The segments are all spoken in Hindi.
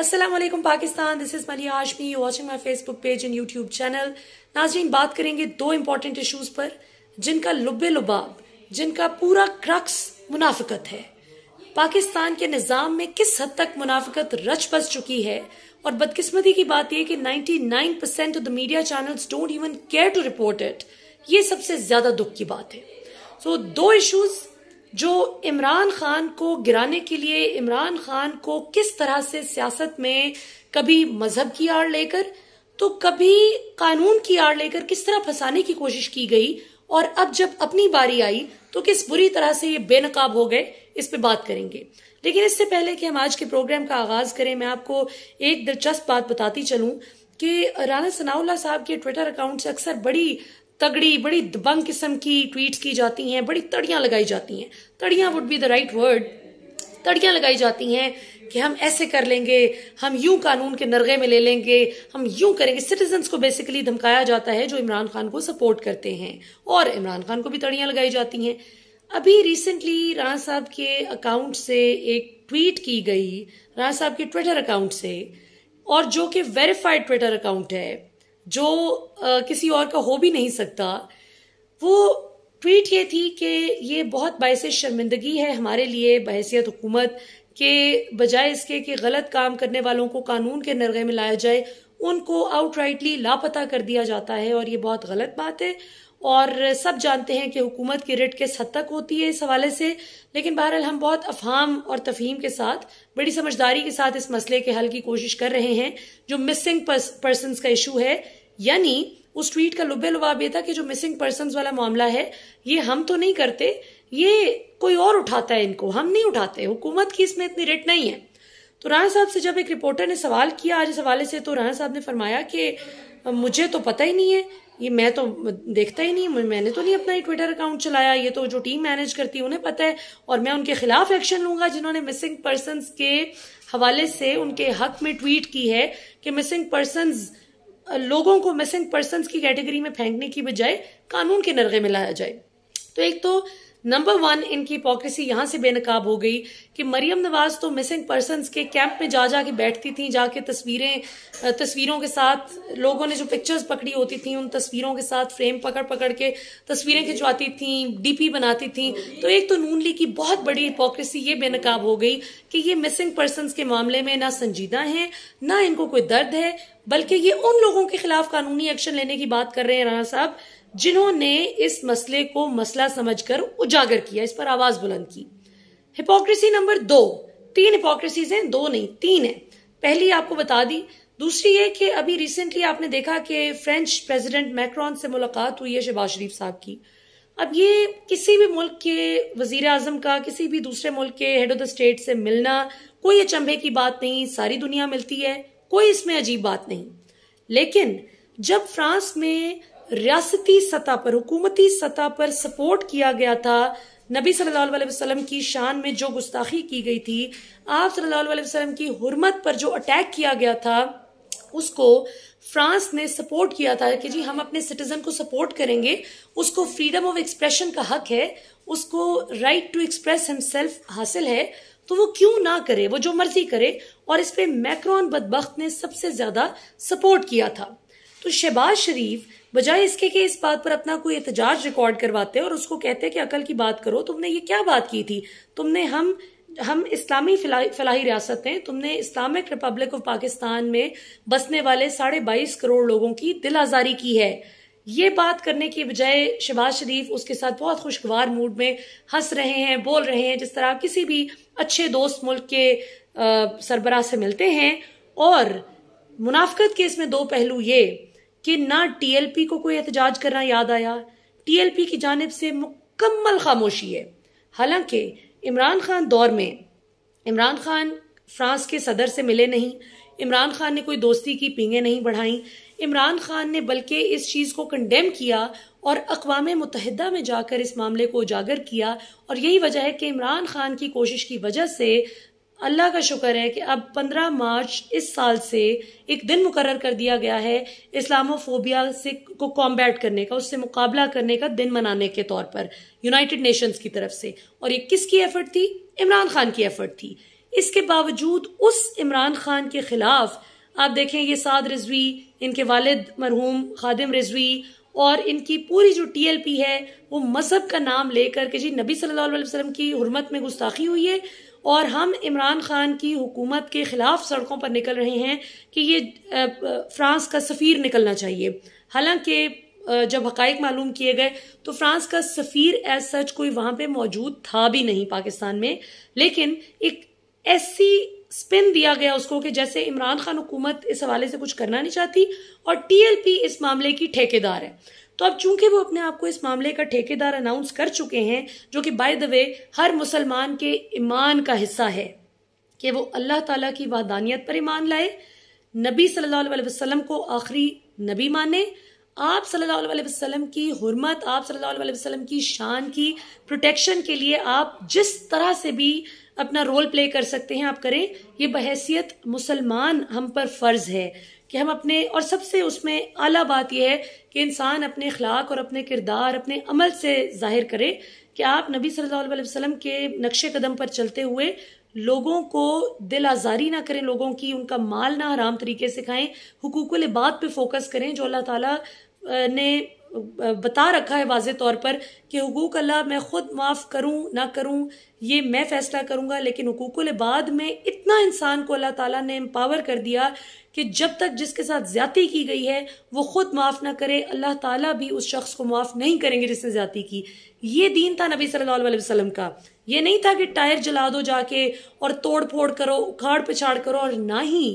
Aslam Pakistan this is Maliya Ashmi you watching my Facebook page and YouTube channel नाजरीन बात करेंगे दो इम्पॉर्टेंट इशूज़ पर जिनका लुबे लुबाब जिनका पूरा क्रक्स मुनाफिकत है पाकिस्तान के निज़ाम में किस हद तक मुनाफिकत रच बस चुकी है और बदकिस्मती की बात यह कि 99 percent of the media channels don't even care to report it ये सबसे ज़्यादा दुख की बात है सो so, दो इशूज़ जो इमरान खान को गिराने के लिए इमरान खान को किस तरह से सियासत में कभी मजहब की आड़ लेकर तो कभी कानून की आड़ लेकर किस तरह फंसाने की कोशिश की गई और अब जब अपनी बारी आई तो किस बुरी तरह से ये बेनकाब हो गए इस पे बात करेंगे लेकिन इससे पहले कि हम आज के प्रोग्राम का आगाज करें मैं आपको एक दिलचस्प बात बताती चलूं कि राना सनाउल्ला साहब के ट्विटर अकाउंट से अक्सर बड़ी तगड़ी बड़ी दबंग किस्म की ट्वीट्स की जाती हैं बड़ी तड़ियां लगाई जाती हैं तड़ियां would be the right word तड़ियां लगाई जाती हैं कि हम ऐसे कर लेंगे हम यूं कानून के नरगे में ले लेंगे हम यूं करेंगे सिटीजन्स को बेसिकली धमकाया जाता है जो इमरान खान को सपोर्ट करते हैं और इमरान खान को भी तड़ियां लगाई जाती हैं अभी रिसेंटली राणा साहब के अकाउंट से एक ट्वीट की गई राणा साहब के ट्विटर अकाउंट से और जो कि वेरीफाइड ट्विटर अकाउंट है जो आ, किसी और का हो भी नहीं सकता वो ट्वीट ये थी कि ये बहुत बायस शर्मिंदगी है हमारे लिए बहसीत हुकूमत के बजाय इसके कि गलत काम करने वालों को कानून के नरगे में लाया जाए उनको आउटराइटली लापता कर दिया जाता है और ये बहुत गलत बात है और सब जानते हैं कि हुकूमत की रिट किस हद तक होती है इस हवाले से लेकिन बहरहाल हम बहुत अफहम और तफहीम के साथ बड़ी समझदारी के साथ इस मसले के हल की कोशिश कर रहे हैं जो मिसिंग पर्सन का इशू है यानी उस ट्वीट का लुबे लुबाब यह था कि जो मिसिंग पर्सन वाला मामला है ये हम तो नहीं करते ये कोई और उठाता है इनको हम नहीं उठाते हुकूमत की इसमें इतनी रिट नहीं है तो राणा साहब से जब एक रिपोर्टर ने सवाल किया आज इस हवाले से तो राणा साहब ने फरमाया कि मुझे तो पता ही नहीं है ये मैं तो देखता ही नहीं मैंने तो नहीं अपना ही ट्विटर अकाउंट चलाया ये तो जो टीम मैनेज करती है उन्हें पता है और मैं उनके खिलाफ एक्शन लूंगा जिन्होंने मिसिंग पर्सन के हवाले से उनके हक में ट्वीट की है कि मिसिंग पर्सन लोगों को मिसिंग पर्सन की कैटेगरी में फेंकने की बजाय कानून के नरगे में लाया जाए तो एक तो नंबर वन इनकी हिपोक्रेसी यहां से बेनकाब हो गई कि मरियम नवाज तो मिसिंग पर्सन के कैंप में जा जाके बैठती थी जाके तस्वीरें तस्वीरों के साथ लोगों ने जो पिक्चर्स पकड़ी होती थी उन तस्वीरों के साथ फ्रेम पकड़ पकड़ के तस्वीरें खिंचवाती थी डीपी बनाती थी तो एक तो नून लीग की बहुत बड़ी हिपोक्रेसी ये बेनकाब हो गई कि ये मिसिंग पर्सन के मामले में ना संजीदा है ना इनको कोई दर्द है बल्कि ये उन लोगों के खिलाफ कानूनी एक्शन लेने की बात कर रहे हैं राणा साहब जिन्होंने इस मसले को मसला समझकर उजागर किया इस पर आवाज बुलंद की हिपोक्रेसी नंबर दो तीन हिपोक्रेसीज हैं दो नहीं तीन है पहली आपको बता दी दूसरी ये कि अभी रिसेंटली आपने देखा कि फ्रेंच प्रेसिडेंट मैक्रॉन से मुलाकात हुई है शहबाज शरीफ साहब की अब ये किसी भी मुल्क के वजीर आजम का किसी भी दूसरे मुल्क के हेड ऑफ द स्टेट से मिलना कोई अचंभे की बात नहीं सारी दुनिया मिलती है कोई इसमें अजीब बात नहीं लेकिन जब फ्रांस में रियासती सतह पर हुकूमती सतह पर सपोर्ट किया गया था नबी सल्लल्लाहु अलैहि वसल्लम की शान में जो गुस्ताखी की गई थी आप सल्लल्लाहु अलैहि वसल्लम की हुरमत पर जो अटैक किया गया था उसको फ्रांस ने सपोर्ट किया था कि जी हम अपने सिटीजन को सपोर्ट करेंगे उसको फ्रीडम ऑफ एक्सप्रेशन का हक है उसको राइट टू एक्सप्रेस हिमसेल्फ हासिल है तो वो क्यों ना करे वो जो मर्जी करे और इस पे मैक्रोन बदबख्त ने सबसे ज्यादा सपोर्ट किया था तो शहबाज शरीफ बजाय इसके कि इस बात पर अपना कोई एहतजाज रिकॉर्ड करवाते हैं और उसको कहते हैं कि अकल की बात करो तुमने ये क्या बात की थी तुमने हम हम इस्लामी फलाही रियासत हैं तुमने इस्लामिक रिपब्लिक ऑफ पाकिस्तान में बसने वाले साढ़े बाईस करोड़ लोगों की दिल आज़ारी की है ये बात करने के बजाय शहबाज शरीफ उसके साथ बहुत खुशगवार मूड में हंस रहे हैं बोल रहे हैं जिस तरह किसी भी अच्छे दोस्त मुल्क के सरबराह से मिलते हैं और मुनाफ्त के इसमें दो पहलू ये कि ना टीएलपी को कोई एहतजाज करना याद आया टीएलपी की जानब से मुकम्मल खामोशी है हालांकि इमरान खान दौर में इमरान खान फ्रांस के सदर से मिले नहीं इमरान खान ने कोई दोस्ती की पींगे नहीं बढ़ाई इमरान खान ने बल्कि इस चीज़ को कंडेम किया और अकवाम मुतहदा में जाकर इस मामले को उजागर किया और यही वजह है कि इमरान खान की कोशिश की वजह से अल्लाह का शुक्र है कि अब 15 मार्च इस साल से एक दिन मुकर कर दिया गया है इस्लामोफोबिया से को कॉम्बैट करने का उससे मुकाबला करने का दिन मनाने के तौर पर यूनाइटेड नेशंस की तरफ से और ये किसकी एफर्ट थी इमरान खान की एफर्ट थी इसके बावजूद उस इमरान खान के खिलाफ आप देखें ये साद रिजवी इनके वालिद मरहूम खादिम रिजवी और इनकी पूरी जो टीएलपी है वो मजहब का नाम लेकर के जी नबी सल्लल्लाहु अलैहि वसल्लम की हुरमत में गुस्ताखी हुई है और हम इमरान खान की हुकूमत के ख़िलाफ़ सड़कों पर निकल रहे हैं कि ये फ्रांस का सफ़ीर निकलना चाहिए हालांकि जब हक़ मालूम किए गए तो फ्रांस का सफ़ीर एज सच कोई वहां पे मौजूद था भी नहीं पाकिस्तान में लेकिन एक ऐसी स्पिन दिया गया उसको कि जैसे इमरान खान हुकूमत इस हवाले से कुछ करना नहीं चाहती और टीएलपी इस मामले की ठेकेदार है तो अब चूंकि वो अपने आप को इस मामले का ठेकेदार अनाउंस कर चुके हैं जो कि बाय द वे हर मुसलमान के ईमान का हिस्सा है कि वो अल्लाह ताला की वादानियत पर ईमान लाए नबी सल्लल्लाहु अलैहि वसल्लम को आखिरी नबी माने आप सल्लल्लाहु अलैहि वसल्लम की हुरमत आप सल्लल्लाहु अलैहि वसल्लम की शान की प्रोटेक्शन के लिए आप जिस तरह से भी अपना रोल प्ले कर सकते हैं आप करें ये बहसियत मुसलमान हम पर फर्ज है कि हम अपने और सबसे उसमें आला बात यह है कि इंसान अपने अखलाक और अपने किरदार अपने अमल से जाहिर करे कि आप नबी सल्लल्लाहु अलैहि वसल्लम के नक्शे कदम पर चलते हुए लोगों को दिल आज़ारी ना करें लोगों की उनका माल ना आराम तरीके से खाएं हकूक़ल बात पे फोकस करें जो अल्लाह ताला ने बता रखा है वाज तौर पर कि हकूक अल्लाह मैं ख़ुद माफ़ करूँ ना करूँ ये मैं फ़ैसला करूँगा लेकिन हकूक बाद में इतना इंसान को अल्लाह ताला ने एम्पावर कर दिया कि जब तक जिसके साथ ज़्यादी की गई है वो ख़ुद माफ़ ना करे अल्लाह ताला भी उस शख्स को माफ़ नहीं करेंगे जिसने ज़्यादी की ये दीन था नबी सल्लल्लाहु अलैहि वसल्लम का ये नहीं था कि टायर जला दो जाके और तोड़ फोड़ करो उखाड़ पिछाड़ करो और ना ही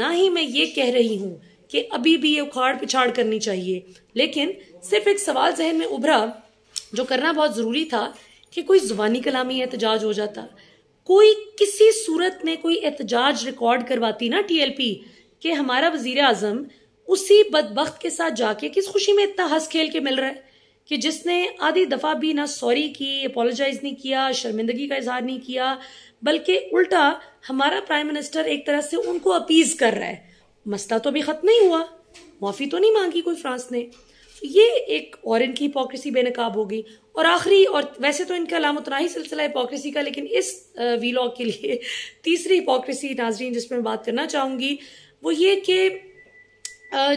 ना ही मैं ये कह रही हूँ कि अभी भी ये उखाड़ पिछाड़ करनी चाहिए लेकिन सिर्फ एक सवाल जहन में उभरा जो करना बहुत ज़रूरी था कि कोई जुबानी कलामी एहतजाज हो जाता कोई किसी सूरत में कोई एहतजाज रिकॉर्ड करवाती ना टीएलपी कि हमारा वजीर आजम उसी बदबख्त के साथ जाके किस खुशी में इतना हंस खेल के मिल रहा है कि जिसने आधी दफ़ा भी ना सॉरी की अपोलोजाइज नहीं किया शर्मिंदगी का इजहार नहीं किया बल्कि उल्टा हमारा प्राइम मिनिस्टर एक तरह से उनको अपीज कर रहा है मसला तो अभी ख़त्म नहीं हुआ माफ़ी तो नहीं मांगी कोई फ्रांस ने तो ये एक और इनकी हिपोक्रेसी बेनकाब हो गई और आखिरी और वैसे तो इनका लाम उतना ही सिलसिला हिपोक्रेसी का लेकिन इस वीलॉग के लिए तीसरी हिपोक्रेसी नाजरीन जिस पर मैं बात करना चाहूँगी वो ये कि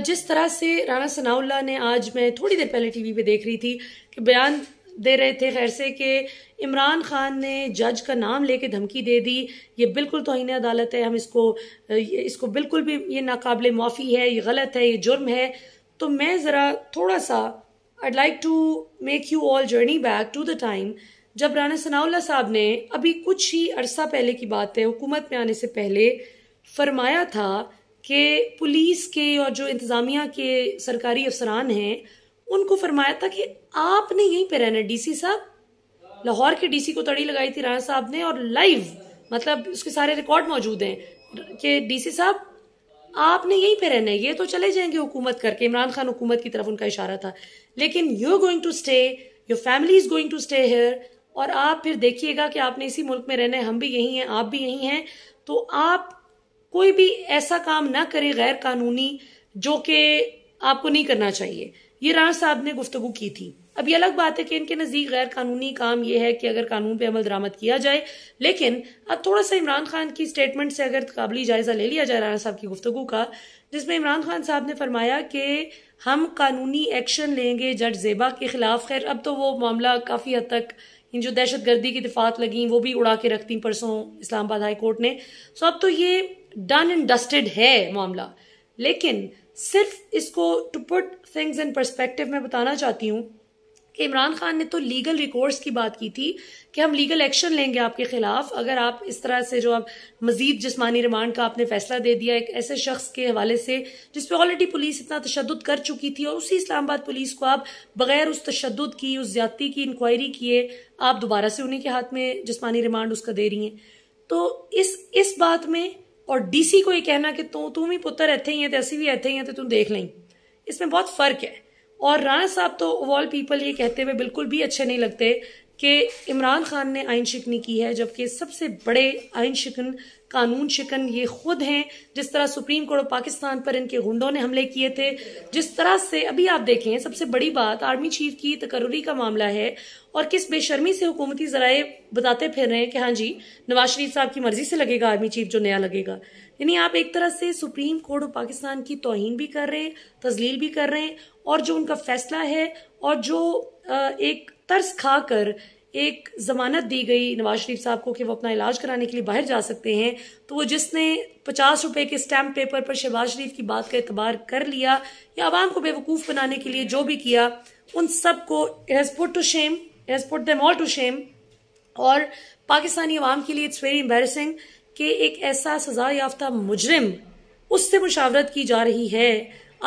जिस तरह से राना सनाउल्ला ने आज मैं थोड़ी देर पहले टीवी पे देख रही थी कि बयान दे रहे थे खैर से कि इमरान खान ने जज का नाम लेके धमकी दे दी ये बिल्कुल तोहन अदालत है हम इसको इसको बिल्कुल भी ये नाकबिल माफ़ी है ये गलत है ये जुर्म है तो मैं ज़रा थोड़ा सा I like to make you all journey back to the time जब राना सनाउल्ला साहब ने अभी कुछ ही अरसा पहले की बात है हुकूमत में आने से पहले फरमाया था कि पुलिस के और जो इंतज़ामिया के सरकारी अफसरान हैं उनको फरमाया था कि आपने यहीं पर रहना डीसी साहब लाहौर के डीसी को तड़ी लगाई थी राणा साहब ने और लाइव मतलब उसके सारे रिकॉर्ड मौजूद हैं कि डीसी साहब आपने यहीं पर रहना है ये तो चले जाएंगे हुकूमत करके इमरान खान हुकूमत की तरफ उनका इशारा था लेकिन you going to stay your family is going to stay here और आप फिर देखिएगा कि आपने इसी मुल्क में रहना है हम भी यहीं हैं आप भी यहीं हैं तो आप कोई भी ऐसा काम ना करें गैर कानूनी जो कि आपको नहीं करना चाहिए ये राज साहब ने गुफ्तगु की थी अब ये अलग बात है कि इनके नज़दीक गैर कानूनी काम यह है कि अगर कानून पे अमल दरामद किया जाए लेकिन अब थोड़ा सा इमरान खान की स्टेटमेंट से अगर काबली जायज़ा ले लिया जाए राणा साहब की गुफ्तु का जिसमें इमरान खान साहब ने फरमाया कि हम कानूनी एक्शन लेंगे जज जेबा के खिलाफ खैर अब तो वो मामला काफ़ी हद तक इन जो दहशत गर्दी की दफात लगी वो भी उड़ा के रखती परसों इस्लामाबाद हाई कोर्ट ने सो अब तो ये डन एंड डस्टेड है मामला लेकिन सिर्फ इसको to put things in perspective में बताना चाहती हूँ कि इमरान खान ने तो लीगल रिकॉर्ड्स की बात की थी कि हम लीगल एक्शन लेंगे आपके खिलाफ अगर आप इस तरह से जो आप मजीद जिसमानी रिमांड का आपने फैसला दे दिया एक ऐसे शख्स के हवाले से जिसपे ऑलरेडी पुलिस इतना तशद कर चुकी थी और उसी इस्लामाबाद पुलिस को आप बगैर उस तशद की उस ज्यादती की इंक्वायरी किए आप दोबारा से उन्हीं के हाथ में जिसमानी रिमांड उसका दे रही हैं तो इस इस बात में और डीसी को ये कहना कि तू तुम भी पुत्र इतें ही है तो ऐसी भी इतें ही है तो तू देख लें इसमें बहुत फर्क है और राणा साहब तो ऑल पीपल ये कहते हुए बिल्कुल भी अच्छे नहीं लगते कि इमरान खान ने आइन शिकनी की है जबकि सबसे बड़े आइन शिकन कानून शिकन ये खुद हैं जिस तरह सुप्रीम कोर्ट ऑफ पाकिस्तान पर इनके गुंडों ने हमले किए थे जिस तरह से अभी आप देखें सबसे बड़ी बात आर्मी चीफ की तकर्री का मामला है और किस बेशर्मी से हुकूमती जराए बताते फिर रहे हैं कि हाँ जी नवाज शरीफ साहब की मर्जी से लगेगा आर्मी चीफ जो नया लगेगा यानी आप एक तरह से सुप्रीम कोर्ट ऑफ पाकिस्तान की तोहन भी कर रहे हैं तजलील भी कर रहे हैं और जो उनका फैसला है और जो एक तर्स खाकर एक ज़मानत दी गई नवाज शरीफ साहब को कि वो अपना इलाज कराने के लिए बाहर जा सकते हैं तो वो जिसने पचास रुपए के स्टैम्प पेपर पर शहबाज शरीफ की बात का एतबार कर लिया या आवाम को बेवकूफ़ बनाने के लिए जो भी किया उन सब को टू शेम टू शेम और पाकिस्तानी आवाम के लिए इट्स वेरी एम्बेसिंग कि एक ऐसा सजा याफ्ता मुजरिम उससे मुशावरत की जा रही है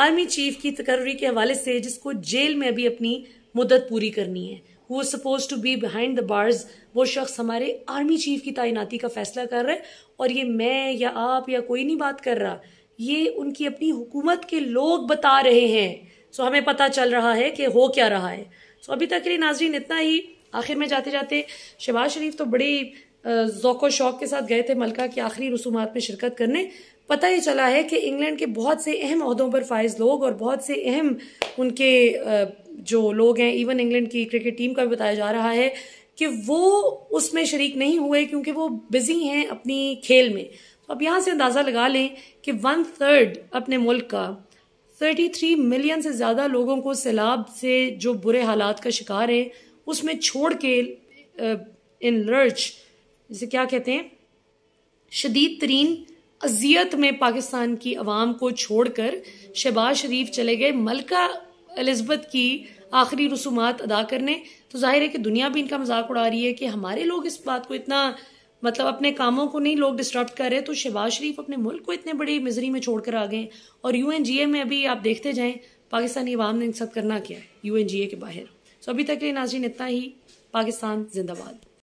आर्मी चीफ की तकर्री के हवाले से जिसको जेल में अभी अपनी मुद्दत पूरी करनी है who suppose to be behind the bars वो शख्स हमारे आर्मी चीफ की तैनाती का फैसला कर रहा है और ये मैं या आप या कोई नहीं बात कर रहा ये उनकी अपनी हुकूमत के लोग बता रहे हैं सो so, हमें पता चल रहा है कि हो क्या रहा है सो so, अभी तक के लिए नाजरीन इतना ही आखिर में जाते जाते शहबाज शरीफ तो बड़े जोको शौक के साथ गए थे मलका की आखिरी रसूमात में शिरकत करने पता ही चला है कि इंग्लैंड के बहुत से अहम अहदों पर फायज लोग और बहुत से अहम उनके जो लोग हैं इवन इंग्लैंड की क्रिकेट टीम का भी बताया जा रहा है कि वो उसमें शरीक नहीं हुए क्योंकि वो बिजी हैं अपनी खेल में तो अब यहाँ से अंदाज़ा लगा लें कि वन थर्ड अपने मुल्क का 33 मिलियन से ज़्यादा लोगों को सैलाब से जो बुरे हालात का शिकार है उसमें छोड़ के इन लर्च जिसे क्या कहते हैं शदीद तरीन अजियत में पाकिस्तान की आवाम को छोड़कर शहबाज शरीफ चले गए मलका एलिजबेथ की आखिरी रसूमात अदा करने तो जाहिर है कि दुनिया भी इनका मजाक उड़ा रही है कि हमारे लोग इस बात को इतना मतलब अपने कामों को नहीं लोग डिस्टर्ब कर रहे तो शहबाज शरीफ अपने मुल्क को इतने बड़ी मिजरी में छोड़कर आ गए और यू में अभी आप देखते जाएँ पाकिस्तानी अवाम ने इन सब करना क्या है यू के बाहर सो तो अभी तक के नाजिन इतना ही पाकिस्तान जिंदाबाद